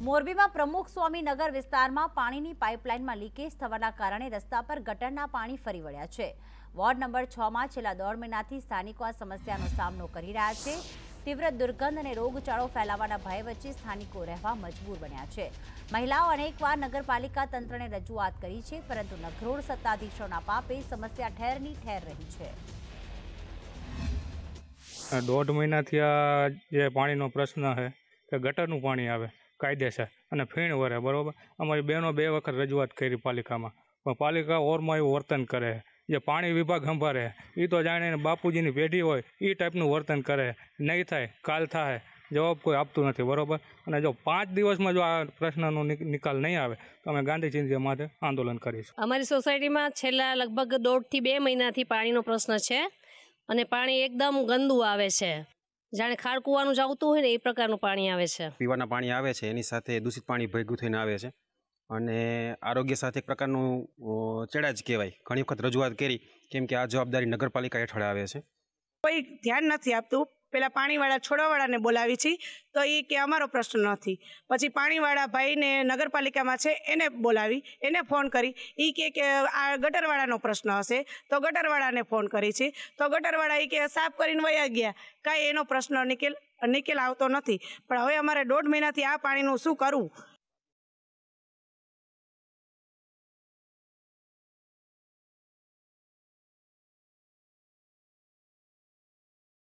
મોરબીમાં પ્રમુખ સ્વામીનગર વિસ્તારમાં પાણીની પાઇપલાઇનમાં લીકેજ થવાના કારણે રસ્તા પર ગટરના પાણી ફરી વળ્યા છે વોર્ડ નંબર છમાં છેલ્લા દોઢ મહિનાથી સ્થાનિકો આ સમસ્યાનો સામનો કરી રહ્યા છે તીવ્ર દુર્ગંધ અને રોગચાળો ફેલાવાના ભય વચ્ચે સ્થાનિકો રહેવા મજબૂર બન્યા છે મહિલાઓ અનેકવાર નગરપાલિકા તંત્રને રજૂઆત કરી છે પરંતુ નગરોળ સત્તાધીશોના પાપે સમસ્યા ઠેરની ઠેર રહી છે દોઢ મહિનાથી આ જે પાણીનો પ્રશ્ન છે કે ગટરનું પાણી આવે કાયદેસર અને ફીણ વરે બરાબર અમારી બહેનો બે વખત રજૂઆત કરી પાલિકામાં પણ પાલિકા ઓરમાં એવું વર્તન કરે જે પાણી વિભાગ સંભાળે એ તો જાણીને બાપુજીની પેઢી હોય એ ટાઈપનું વર્તન કરે નહીં થાય કાલ થાય જવાબ કોઈ આપતું નથી બરાબર અને જો પાંચ દિવસમાં જો આ પ્રશ્નનો નિકાલ નહીં આવે તો અમે ગાંધી માટે આંદોલન કરીશું અમારી સોસાયટીમાં છેલ્લા લગભગ દોઢથી બે મહિનાથી પાણીનો પ્રશ્ન છે અને પાણી એકદમ ગંદુ આવે છે જાણે ખાડકુવાનું જ આવતું હોય ને એ પ્રકારનું પાણી આવે છે પીવાના પાણી આવે છે એની સાથે દૂષિત પાણી ભેગું થઈને આવે છે અને આરોગ્ય સાથે એક પ્રકારનું ચેડા જ કહેવાય ઘણી વખત રજૂઆત કરી કેમ કે આ જવાબદારી નગરપાલિકા હેઠળ આવે છે કોઈ ધ્યાન નથી આપતું પેલા પાણીવાળા છોડાવાળાને બોલાવી છીએ તો એ કે અમારો પ્રશ્ન નથી પછી પાણીવાળા ભાઈને નગરપાલિકામાં છે એને બોલાવી એને ફોન કરી એ કે કે આ ગટરવાળાનો પ્રશ્ન હશે તો ગટરવાળાને ફોન કરી છે તો ગટરવાળા એ કે સાફ કરીને વયા ગયા કાંઈ એનો પ્રશ્ન નિકેલ નિકેલ આવતો નથી પણ હવે અમારે દોઢ મહિનાથી આ પાણીનું શું કરવું